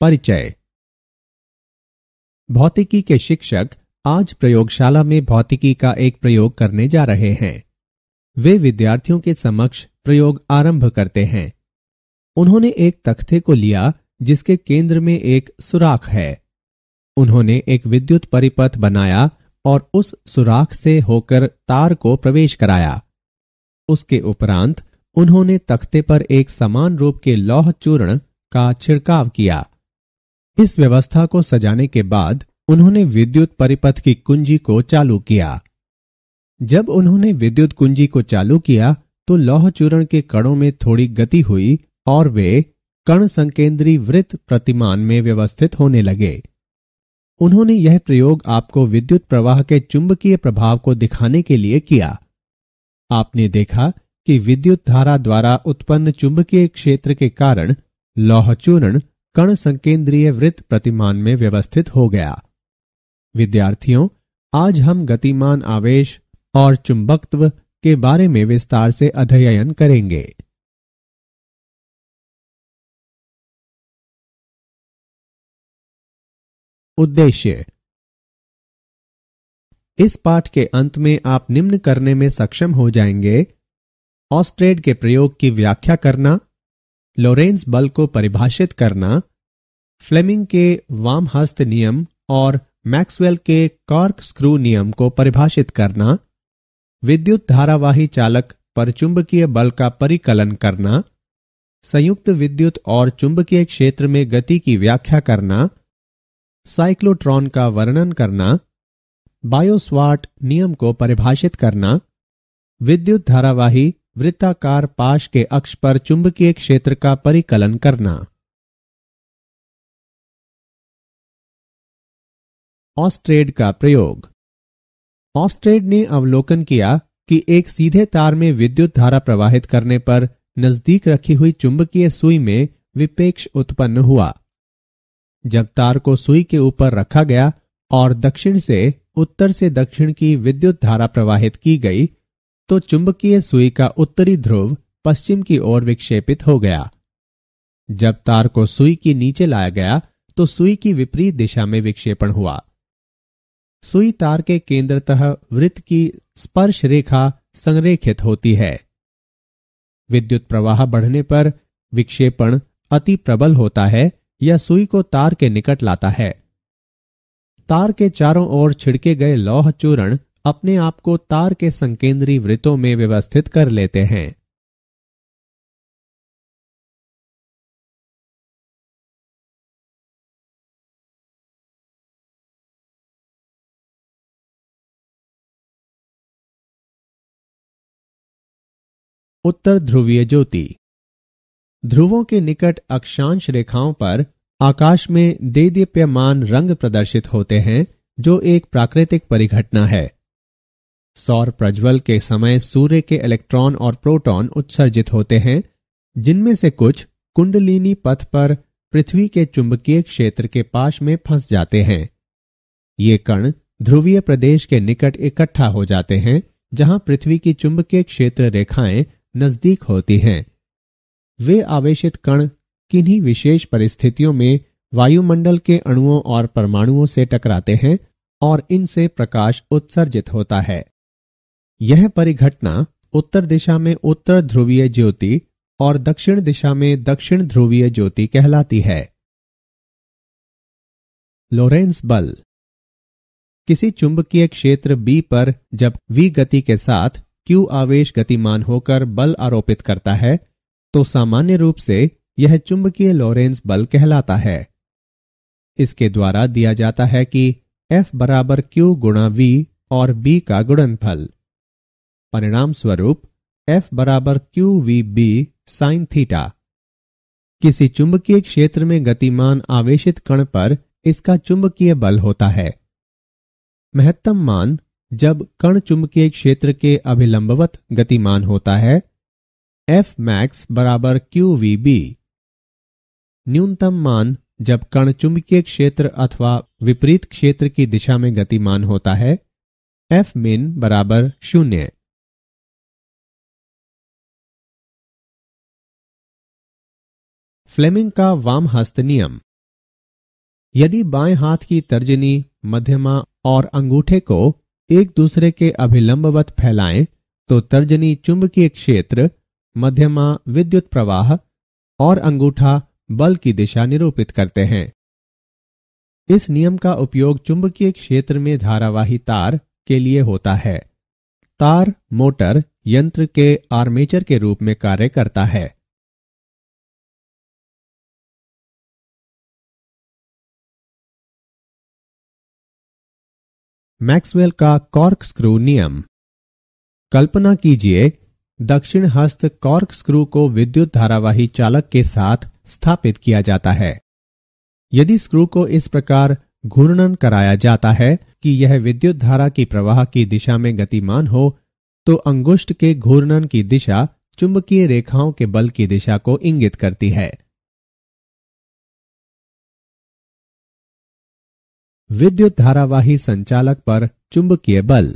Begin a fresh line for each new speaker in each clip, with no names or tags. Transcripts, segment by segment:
परिचय भौतिकी के शिक्षक आज प्रयोगशाला में भौतिकी का एक प्रयोग करने जा रहे हैं वे विद्यार्थियों के समक्ष प्रयोग आरंभ करते हैं उन्होंने एक तख्ते को लिया जिसके केंद्र में एक सुराख है उन्होंने एक विद्युत परिपथ बनाया और उस सुराख से होकर तार को प्रवेश कराया उसके उपरांत उन्होंने तख्ते पर एक समान रूप के लौह चूर्ण का छिड़काव किया इस व्यवस्था को सजाने के बाद उन्होंने विद्युत परिपथ की कुंजी को चालू किया जब उन्होंने विद्युत कुंजी को चालू किया तो लौह चूरण के कणों में थोड़ी गति हुई और वे कण संकेंद्री वृत्त प्रतिमान में व्यवस्थित होने लगे उन्होंने यह प्रयोग आपको विद्युत प्रवाह के चुंबकीय प्रभाव को दिखाने के लिए किया आपने देखा कि विद्युत धारा द्वारा उत्पन्न चुंबकीय क्षेत्र के कारण लौह चूर्ण कण संकेंद्रीय वृत्त प्रतिमान में व्यवस्थित हो गया विद्यार्थियों आज हम गतिमान आवेश और चुंबकत्व के बारे में विस्तार से अध्ययन
करेंगे उद्देश्य इस पाठ के अंत में आप निम्न करने में सक्षम हो जाएंगे
ऑस्ट्रेड के प्रयोग की व्याख्या करना लोरेंस बल को परिभाषित करना फ्लेमिंग के वामहस्त नियम और मैक्सवेल के कॉर्क स्क्रू नियम को परिभाषित करना विद्युत धारावाही चालक पर चुंबकीय बल का परिकलन करना संयुक्त विद्युत और चुंबकीय क्षेत्र में गति की व्याख्या करना साइक्लोट्रॉन का वर्णन करना बायोस्वाट नियम को परिभाषित करना विद्युत धारावाही वृत्ताकार
पाश के अक्ष पर चुंबकीय क्षेत्र का परिकलन करना ऑस्ट्रेड का प्रयोग ऑस्ट्रेड ने अवलोकन किया कि एक सीधे तार में विद्युत धारा प्रवाहित
करने पर नजदीक रखी हुई चुंबकीय सुई में विपेक्ष उत्पन्न हुआ जब तार को सुई के ऊपर रखा गया और दक्षिण से उत्तर से दक्षिण की विद्युत धारा प्रवाहित की गई तो चुंबकीय सुई का उत्तरी ध्रुव पश्चिम की ओर विक्षेपित हो गया जब तार को सुई के नीचे लाया गया तो सुई की विपरीत दिशा में विक्षेपण हुआ सुई तार के केंद्रतः वृत्त की स्पर्श रेखा संरेखित होती है विद्युत प्रवाह बढ़ने पर विक्षेपण अति प्रबल होता है या सुई को तार के निकट लाता है तार के चारों ओर छिड़के गए लौह
चूर्ण अपने आप को तार के संकेंद्री वृत्तों में व्यवस्थित कर लेते हैं उत्तर ध्रुवीय ज्योति ध्रुवों के निकट अक्षांश रेखाओं पर
आकाश में दे दीप्यमान रंग प्रदर्शित होते हैं जो एक प्राकृतिक परिघटना है सौर प्रज्वल के समय सूर्य के इलेक्ट्रॉन और प्रोटॉन उत्सर्जित होते हैं जिनमें से कुछ कुंडलिनी पथ पर पृथ्वी के चुंबकीय क्षेत्र के पास में फंस जाते हैं ये कण ध्रुवीय प्रदेश के निकट इकट्ठा हो जाते हैं जहां पृथ्वी की चुंबकीय क्षेत्र रेखाएं नजदीक होती हैं वे आवेशित कण किन्हीं विशेष परिस्थितियों में वायुमंडल के अणुओं और परमाणुओं से टकराते हैं और इनसे प्रकाश उत्सर्जित होता है यह परिघटना उत्तर दिशा में उत्तर ध्रुवीय ज्योति और दक्षिण दिशा में दक्षिण ध्रुवीय ज्योति कहलाती है लोरेंस बल किसी चुंबकीय क्षेत्र B पर जब V गति के साथ Q आवेश गतिमान होकर बल आरोपित करता है तो सामान्य रूप से यह चुंबकीय लोरेंस बल कहलाता है इसके द्वारा दिया जाता है कि F बराबर क्यू गुणा वी और बी का गुणनफल परिणाम स्वरूप एफ बराबर Q V B sine theta किसी चुंबकीय क्षेत्र में गतिमान आवेशित कण पर इसका चुंबकीय बल होता है महत्तम मान जब कण चुंबकीय क्षेत्र के अभिलंबवत गतिमान होता है एफ मैक्स बराबर क्यू वी बी न्यूनतम मान जब कण चुंबकीय क्षेत्र अथवा विपरीत क्षेत्र की दिशा में गतिमान होता है
एफ मिन बराबर शून्य फ्लेमिंग का वाम हस्त नियम यदि बाएं हाथ की तर्जनी मध्यमा और अंगूठे को
एक दूसरे के अभिलंबवत फैलाएं तो तर्जनी चुंबकीय क्षेत्र मध्यमा विद्युत प्रवाह और अंगूठा बल की दिशा निरूपित करते हैं इस नियम का उपयोग चुंबकीय क्षेत्र में धारावाही तार
के लिए होता है तार मोटर यंत्र के आर्मेचर के रूप में कार्य करता है मैक्सवेल का कॉर्क स्क्रू नियम कल्पना कीजिए दक्षिण हस्त
कॉर्क स्क्रू को विद्युत धारावाही चालक के साथ स्थापित किया जाता है यदि स्क्रू को इस प्रकार घूर्णन कराया जाता है कि यह विद्युत धारा की प्रवाह की दिशा में गतिमान हो तो अंगुष्ठ के घूर्णन की दिशा चुंबकीय
रेखाओं के बल की दिशा को इंगित करती है विद्युत धारावाही संचालक पर चुंबकीय बल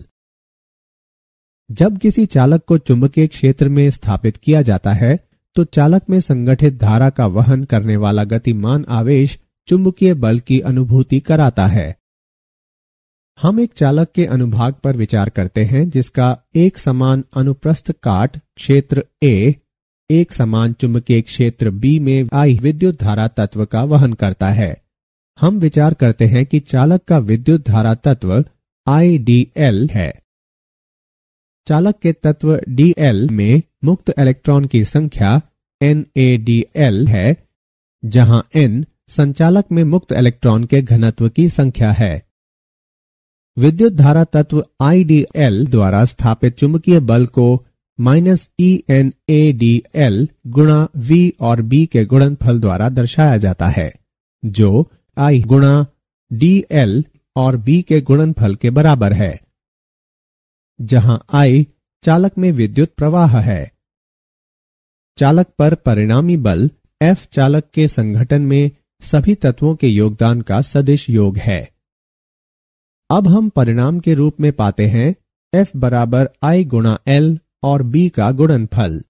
जब किसी चालक को चुंबकीय क्षेत्र में स्थापित
किया जाता है तो चालक में संगठित धारा का वहन करने वाला गतिमान आवेश चुंबकीय बल की अनुभूति कराता है हम एक चालक के अनुभाग पर विचार करते हैं जिसका एक समान अनुप्रस्थ काट क्षेत्र ए एक समान चुंबकीय क्षेत्र बी में आई विद्युत धारा तत्व का वहन करता है हम विचार करते हैं कि चालक का विद्युत धारा तत्व आईडीएल है चालक के तत्व डीएल में मुक्त इलेक्ट्रॉन की संख्या एन है जहां एन संचालक में मुक्त इलेक्ट्रॉन के घनत्व की संख्या है विद्युत धारा तत्व आईडीएल द्वारा स्थापित चुंबकीय बल को minus E N A D L गुणा वी और बी के गुणनफल द्वारा दर्शाया जाता है जो आई गुणा डी एल और बी के गुणनफल के बराबर है जहां आई चालक में विद्युत प्रवाह है चालक पर परिणामी बल एफ चालक के संगठन में सभी तत्वों के योगदान का सदिश योग है अब हम परिणाम के रूप में पाते हैं एफ बराबर आई गुणा एल और बी का गुणनफल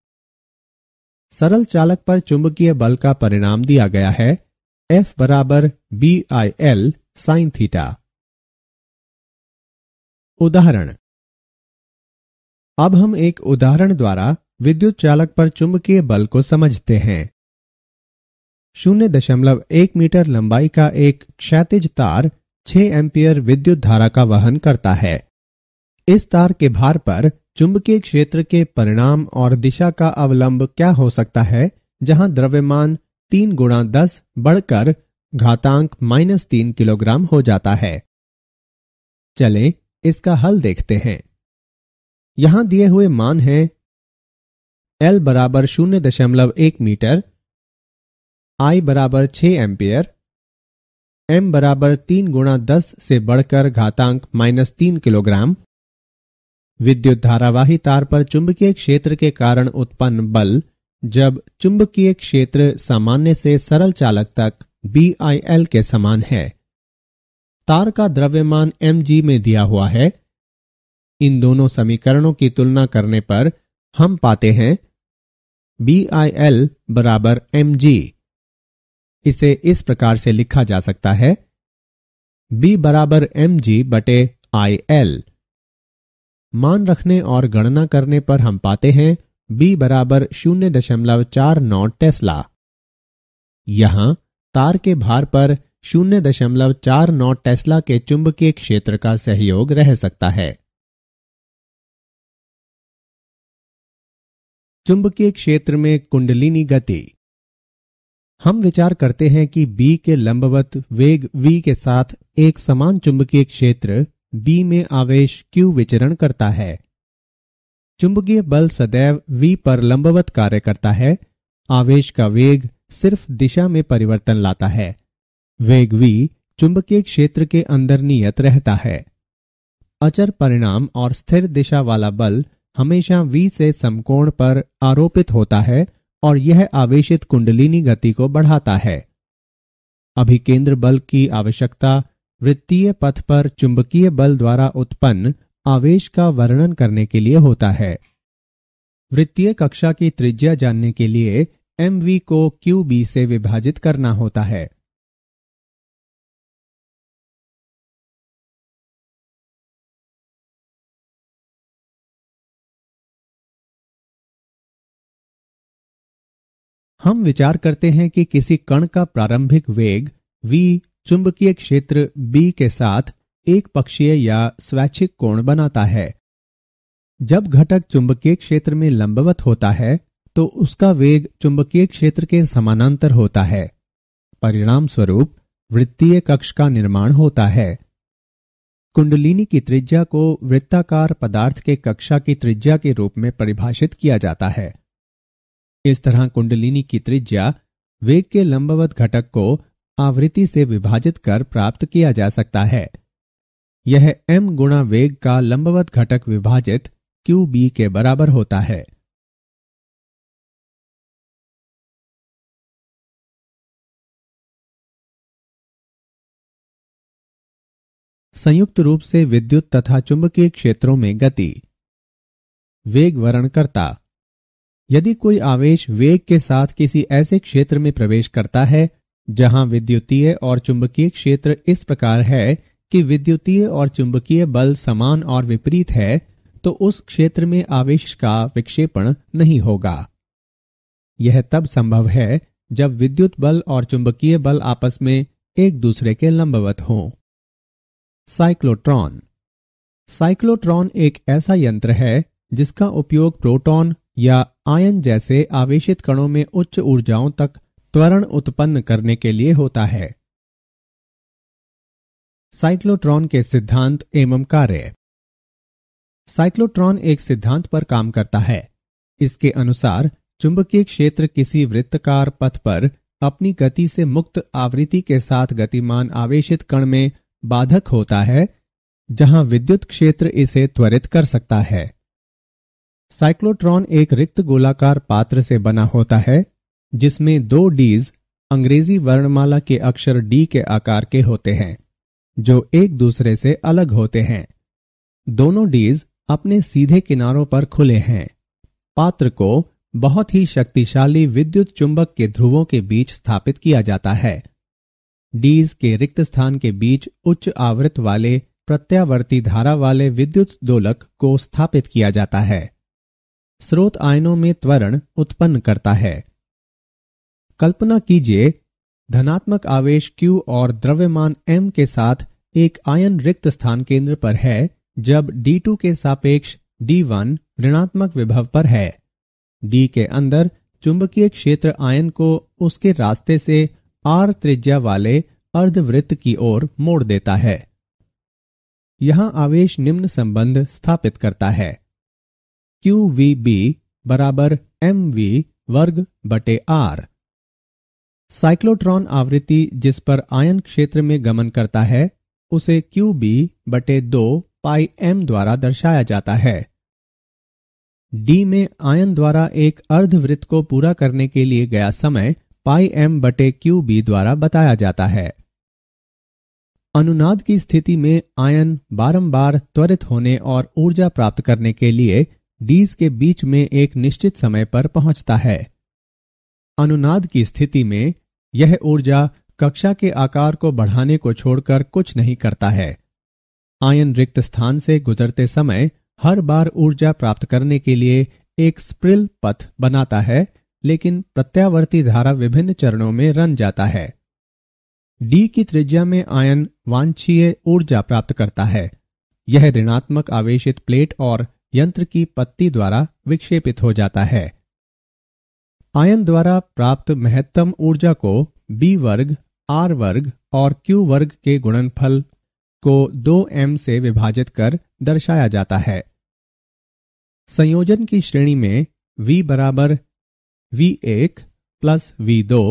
सरल चालक पर चुंबकीय बल का परिणाम दिया गया है एफ
बराबर B I L sine theta उदाहरण अब हम एक उदाहरण द्वारा विद्युत चालक
पर चुंबकीय बल को समझते हैं शून्य दशमलव एक मीटर लंबाई का एक क्षैतिज तार छह एम्पियर विद्युत धारा का वहन करता है इस तार के भार पर चुंबकीय क्षेत्र के परिणाम और दिशा का अवलंब क्या हो सकता है जहां द्रव्यमान तीन गुणा दस बढ़कर घातांक माइनस तीन किलोग्राम हो जाता है चले इसका हल देखते हैं यहां दिए हुए मान हैं एल बराबर शून्य दशमलव एक मीटर आई बराबर छ एम्पियर एम बराबर तीन गुणा दस से बढ़कर घातांक माइनस तीन किलोग्राम विद्युत धारावाही तार पर चुंबकीय क्षेत्र के कारण उत्पन्न बल जब चुंबकीय क्षेत्र सामान्य से सरल चालक तक बी आई एल के समान है तार का द्रव्यमान एम जी में दिया हुआ है इन दोनों समीकरणों की तुलना करने पर हम पाते हैं बी आई एल बराबर एम जी इसे इस प्रकार से लिखा जा सकता है बी बराबर एम जी बटे आई एल मान रखने और गणना करने पर हम पाते हैं बी बराबर शून्य दशमलव चार नौ टेस्ला यहां तार के भार
पर शून्य दशमलव चार नौ टेस्ला के चुंबकीय क्षेत्र का सहयोग रह सकता है चुंबकीय क्षेत्र में कुंडलिनी गति हम विचार करते हैं कि B के
लंबवत वेग v के साथ एक समान चुंबकीय क्षेत्र B में आवेश Q विचरण करता है चुंबकीय बल सदैव v पर लंबवत कार्य करता है आवेश का वेग सिर्फ दिशा में परिवर्तन लाता है वेग v चुंबकीय क्षेत्र के अंदर नियत रहता है अचर परिणाम और स्थिर दिशा वाला बल हमेशा v से समकोण पर आरोपित होता है और यह आवेशित कुंडलिनी गति को बढ़ाता है अभिकेंद्र बल की आवश्यकता वृत्तीय पथ पर चुंबकीय बल द्वारा उत्पन्न आवेश का वर्णन करने के लिए होता है वृत्तीय कक्षा की त्रिज्या
जानने के लिए एम वी को क्यू बी से विभाजित करना होता है हम विचार करते हैं कि किसी कण का प्रारंभिक वेग
v चुंबकीय क्षेत्र b के साथ एक पक्षीय या स्वैच्छिक कोण बनाता है जब घटक चुंबकीय क्षेत्र में लंबवत होता है तो उसका वेग चुंबकीय क्षेत्र के समानांतर होता है परिणाम स्वरूप वृत्तीय कक्ष का निर्माण होता है कुंडलिनी की त्रिज्या को वृत्ताकार पदार्थ के कक्षा की त्रिज्या के रूप में परिभाषित किया जाता है इस तरह कुंडलिनी की त्रिज्या वेग के लंबवत घटक को आवृत्ति से विभाजित कर प्राप्त किया जा सकता है यह m गुणा वेग का
लंबवत घटक विभाजित qb के बराबर होता है संयुक्त रूप से विद्युत तथा चुंबकीय क्षेत्रों में गति वेग वर्णकर्ता यदि
कोई आवेश वेग के साथ किसी ऐसे क्षेत्र में प्रवेश करता है जहां विद्युतीय और चुंबकीय क्षेत्र इस प्रकार है कि विद्युतीय और चुंबकीय बल समान और विपरीत है तो उस क्षेत्र में आवेश का विक्षेपण नहीं होगा यह तब संभव है जब विद्युत बल और चुंबकीय बल आपस में एक दूसरे के लंबवत हों साइक्लोट्रॉन साइक्लोट्रॉन एक ऐसा यंत्र है जिसका उपयोग प्रोटॉन या आयन जैसे आवेशित कणों में उच्च ऊर्जाओं तक त्वरण उत्पन्न करने के लिए होता है साइक्लोट्रॉन के सिद्धांत एवं कार्य साइक्लोट्रॉन एक सिद्धांत पर काम करता है इसके अनुसार चुंबकीय क्षेत्र किसी वृत्तकार पथ पर अपनी गति से मुक्त आवृत्ति के साथ गतिमान आवेशित कण में बाधक होता है जहां विद्युत क्षेत्र इसे त्वरित कर सकता है साइक्लोट्रॉन एक रिक्त गोलाकार पात्र से बना होता है जिसमें दो डीज अंग्रेजी वर्णमाला के अक्षर डी के आकार के होते हैं जो एक दूसरे से अलग होते हैं दोनों डीज अपने सीधे किनारों पर खुले हैं पात्र को बहुत ही शक्तिशाली विद्युत चुंबक के ध्रुवों के बीच स्थापित किया जाता है डीज के रिक्त स्थान के बीच उच्च आवृत वाले प्रत्यावर्ती धारा वाले विद्युत दोलक को स्थापित किया जाता है स्रोत आयनों में त्वरण उत्पन्न करता है कल्पना कीजिए धनात्मक आवेश Q और द्रव्यमान m के साथ एक आयन रिक्त स्थान केंद्र पर है जब D2 के सापेक्ष D1 ऋणात्मक विभव पर है D के अंदर चुंबकीय क्षेत्र आयन को उसके रास्ते से R त्रिज्या वाले अर्धवृत्त की ओर मोड़ देता है यहां आवेश निम्न संबंध स्थापित करता है QVB बराबर वी वर्ग बटे आर साइक्लोट्रॉन आवृत्ति जिस पर आयन क्षेत्र में गमन करता है उसे क्यू बी बटे दो पाई एम द्वारा दर्शाया जाता है डी में आयन द्वारा एक अर्धवृत्त को पूरा करने के लिए गया समय पाई एम बटे क्यू बी द्वारा बताया जाता है अनुनाद की स्थिति में आयन बारंबार त्वरित होने और ऊर्जा प्राप्त करने के लिए डीज के बीच में एक निश्चित समय पर पहुंचता है अनुनाद की स्थिति में यह ऊर्जा कक्षा के आकार को बढ़ाने को छोड़कर कुछ नहीं करता है आयन रिक्त स्थान से गुजरते समय हर बार ऊर्जा प्राप्त करने के लिए एक स्प्रिल पथ बनाता है लेकिन प्रत्यावर्ती धारा विभिन्न चरणों में रन जाता है डी की त्रिज्या में आयन वांछीय ऊर्जा प्राप्त करता है यह ऋणात्मक आवेशित प्लेट और यंत्र की पत्ती द्वारा विक्षेपित हो जाता है आयन द्वारा प्राप्त महत्तम ऊर्जा को बी वर्ग आर वर्ग और क्यू वर्ग के गुणनफल को एम से विभाजित कर दर्शाया जाता है संयोजन की श्रेणी में v बराबर वी एक प्लस वी दो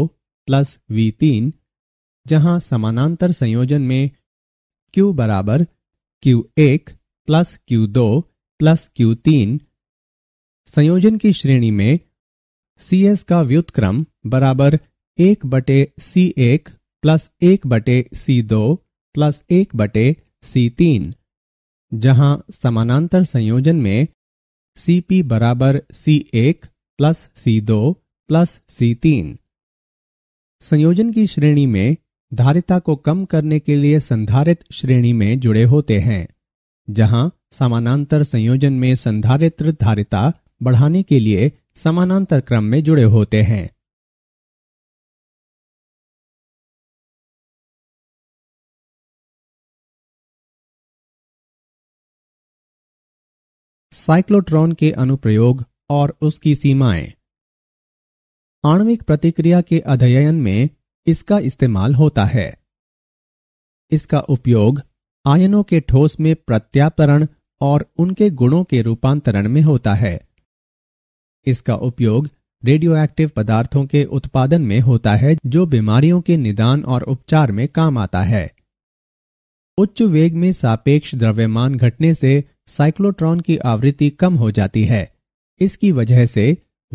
प्लस वी तीन जहां समानांतर संयोजन में q बराबर Q1 एक प्लस क्यू दो प्लस क्यू तीन संयोजन की श्रेणी में सी एस का व्युतक्रम बराबर एक बटे सी एक प्लस एक बटे सी दो प्लस एक बटे सी तीन जहां समानांतर संयोजन में सी पी बराबर सी एक प्लस सी दो प्लस सी तीन संयोजन की श्रेणी में धारिता को कम करने के लिए संधारित श्रेणी में जुड़े होते हैं जहां समानांतर संयोजन में संधारित्र धारिता बढ़ाने के लिए समानांतर क्रम
में जुड़े होते हैं साइक्लोट्रॉन के अनुप्रयोग और उसकी सीमाएं
आणविक प्रतिक्रिया के अध्ययन में इसका इस्तेमाल होता है इसका उपयोग आयनों के ठोस में प्रत्यापरण और उनके गुणों के रूपांतरण में होता है इसका उपयोग रेडियोएक्टिव पदार्थों के उत्पादन में होता है जो बीमारियों के निदान और उपचार में काम आता है उच्च वेग में सापेक्ष द्रव्यमान घटने से साइक्लोट्रॉन की आवृत्ति कम हो जाती है इसकी वजह से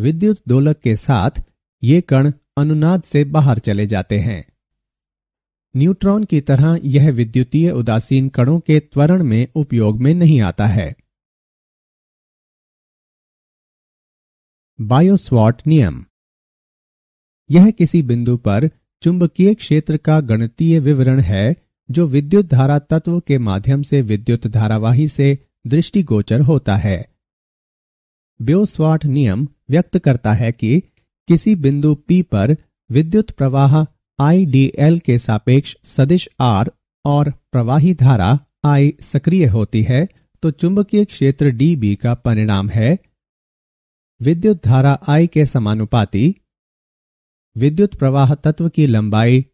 विद्युत दोलक के साथ ये कण अनुनाद से बाहर चले जाते हैं न्यूट्रॉन की तरह यह विद्युतीय उदासीन कणों के त्वरण में उपयोग में नहीं आता
है बायोस्वाट नियम यह किसी बिंदु पर चुंबकीय क्षेत्र का गणितीय
विवरण है जो विद्युत धारा तत्व के माध्यम से विद्युत धारावाही से दृष्टिगोचर होता है ब्योस्वाट नियम व्यक्त करता है कि किसी बिंदु P पर विद्युत प्रवाह IDL के सापेक्ष सदिश R और प्रवाही धारा I सक्रिय होती है तो चुंबकीय क्षेत्र DB का परिणाम है विद्युत धारा आई के समानुपाती विद्युत प्रवाह तत्व की लंबाई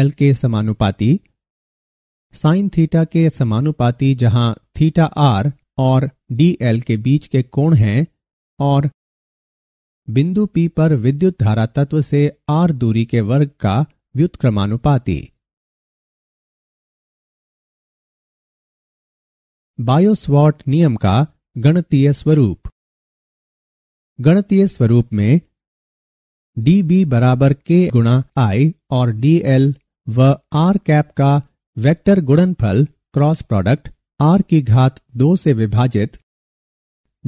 एल के समानुपाती साइन थीटा के समानुपाती जहां थीटा आर और एल के बीच के कोण हैं और बिंदु पी
पर विद्युत धारा तत्व से आर दूरी के वर्ग का व्युत्क्रमानुपाती बायोस्वॉट नियम का गणतीय स्वरूप गणतीय स्वरूप में
डी बी बराबर के गुणा आई और डी एल व आर कैप का वेक्टर गुणनफल क्रॉस प्रोडक्ट आर की घात दो से विभाजित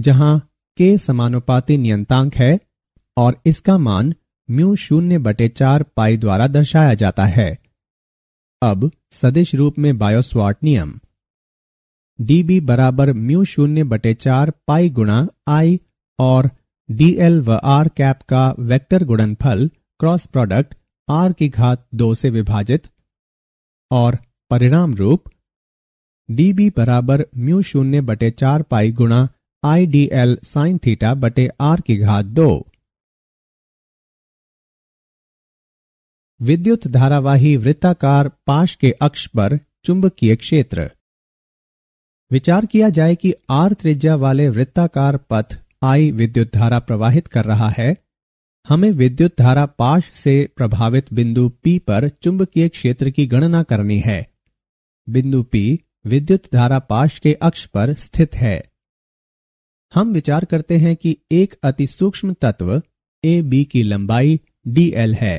जहां के समानुपाती नियंतांक है और इसका मान म्यू शून्य बटे चार पाई द्वारा दर्शाया जाता है अब सदिश रूप में बायोस्वाट नियम डी बी बराबर म्यू शून्य बटे चार पाई गुणा आई और डीएल व आर कैप का वेक्टर गुणनफल क्रॉस प्रोडक्ट आर की घात दो से विभाजित और परिणाम रूप डीबी बराबर म्यू शून्य बटे चार पाई गुणा I D L sine theta बटे आर की घात दो
विद्युत धारावाही वृत्ताकार पाश के अक्ष पर चुंबकीय क्षेत्र विचार किया जाए कि
आर त्रिज्या वाले वृत्ताकार पथ आई विद्युत धारा प्रवाहित कर रहा है हमें विद्युत धारा पाश से प्रभावित बिंदु P पर चुंबकीय क्षेत्र की गणना करनी है बिंदु P विद्युत धारा पाश के अक्ष पर स्थित है हम विचार करते हैं कि एक अति सूक्ष्म तत्व ए बी की लंबाई एल है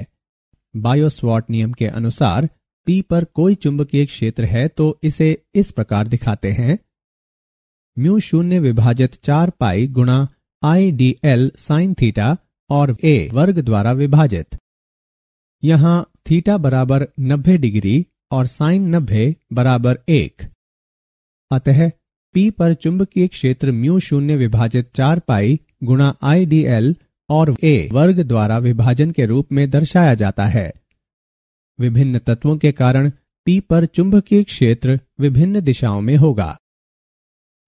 बायोस्वाट नियम के अनुसार P पर कोई चुंबकीय क्षेत्र है तो इसे इस प्रकार दिखाते हैं म्यू शून्य विभाजित चार पाई गुणा I D L sine theta और ए वर्ग द्वारा विभाजित यहां थीटा बराबर नब्बे डिग्री और साइन नब्बे बराबर एक अतः पी पर चुंबकीय क्षेत्र म्यू शून्य विभाजित चार पाई गुणा आई डी एल और ए वर्ग द्वारा विभाजन के रूप में दर्शाया जाता है विभिन्न तत्वों के कारण पी पर चुंबकीय क्षेत्र विभिन्न दिशाओं में होगा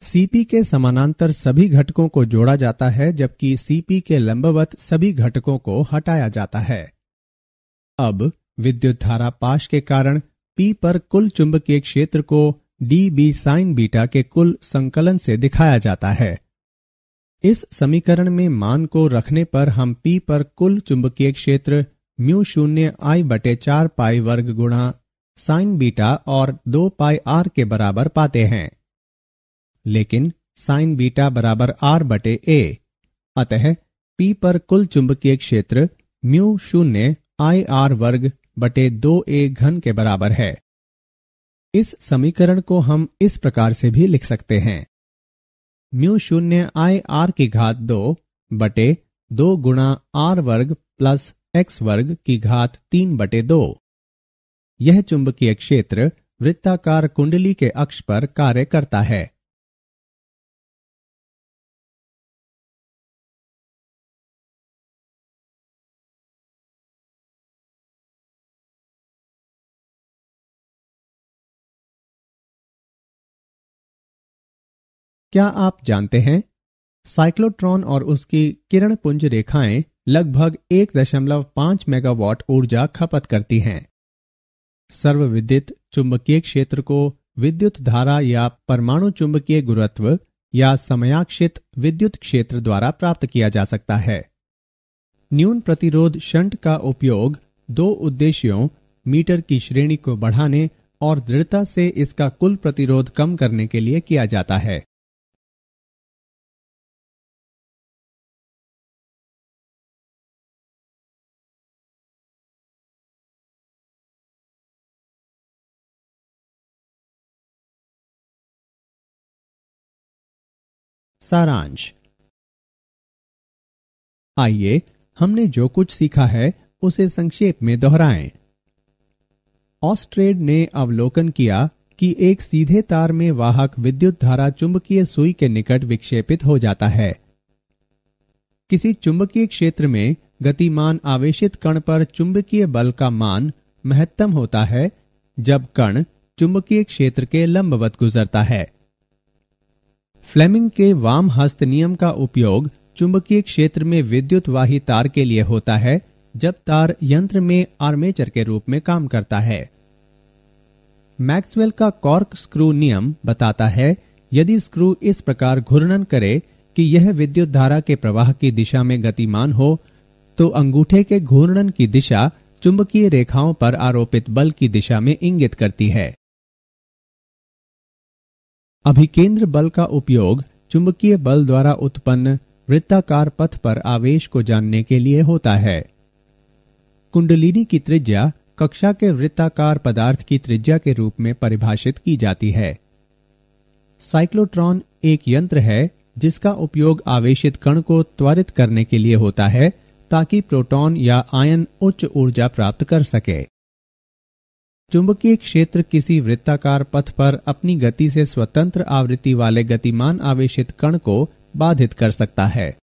सीपी के समानांतर सभी घटकों को जोड़ा जाता है जबकि सीपी के लंबवत सभी घटकों को हटाया जाता है अब विद्युत धारा पाश के कारण पी पर कुल चुंबकीय क्षेत्र को डी बी साइन बीटा के कुल संकलन से दिखाया जाता है इस समीकरण में मान को रखने पर हम पी पर कुल चुंबकीय क्षेत्र म्यू शून्य आई बटे चार पाई वर्ग गुणा साइन बीटा और दो पाई आर के बराबर पाते हैं लेकिन साइन बीटा बराबर आर बटे ए अतः पी पर कुल चुंबकीय क्षेत्र म्यू शून्य आई आर वर्ग बटे दो ए घन के बराबर है इस समीकरण को हम इस प्रकार से भी लिख सकते हैं म्यू शून्य आई आर की घात दो बटे दो गुणा आर वर्ग प्लस एक्स वर्ग की घात तीन बटे दो यह
चुंबकीय क्षेत्र वृत्ताकार कुंडली के अक्ष पर कार्य करता है क्या आप जानते हैं साइक्लोट्रॉन और उसकी किरण पुंज रेखाएं
लगभग एक दशमलव पांच मेगावाट ऊर्जा खपत करती हैं विद्युत चुंबकीय क्षेत्र को विद्युत धारा या परमाणु चुंबकीय गुरुत्व या समयाक्षित विद्युत क्षेत्र द्वारा प्राप्त किया जा सकता है न्यून प्रतिरोध शंट का उपयोग दो उद्देश्यों मीटर की श्रेणी को
बढ़ाने और दृढ़ता से इसका कुल प्रतिरोध कम करने के लिए किया जाता है सारांश आइए
हमने जो कुछ सीखा है उसे संक्षेप में दोहराएं। ऑस्ट्रेड ने अवलोकन किया कि एक सीधे तार में वाहक विद्युत धारा चुंबकीय सुई के निकट विक्षेपित हो जाता है किसी चुंबकीय क्षेत्र में गतिमान आवेशित कण पर चुंबकीय बल का मान महत्तम होता है जब कण चुंबकीय क्षेत्र के लंबवत गुजरता है फ्लेमिंग के वाम हस्त नियम का उपयोग चुंबकीय क्षेत्र में विद्युत वाही तार के लिए होता है जब तार यंत्र में आर्मेचर के रूप में काम करता है मैक्सवेल का कॉर्क स्क्रू नियम बताता है यदि स्क्रू इस प्रकार घूर्णन करे कि यह विद्युत धारा के प्रवाह की दिशा में गतिमान हो तो अंगूठे के घूर्णन की दिशा चुंबकीय रेखाओं पर आरोपित बल की दिशा में इंगित करती है अभिकेंद्र बल का उपयोग चुंबकीय बल द्वारा उत्पन्न वृत्ताकार पथ पर आवेश को जानने के लिए होता है कुंडलिनी की त्रिज्या कक्षा के वृत्ताकार पदार्थ की त्रिज्या के रूप में परिभाषित की जाती है साइक्लोट्रॉन एक यंत्र है जिसका उपयोग आवेशित कण को त्वरित करने के लिए होता है ताकि प्रोटॉन या आयन उच्च ऊर्जा प्राप्त कर सके चुंबकीय क्षेत्र किसी वृत्ताकार पथ पर अपनी गति से स्वतंत्र आवृत्ति वाले गतिमान
आवेशित कण को बाधित कर सकता है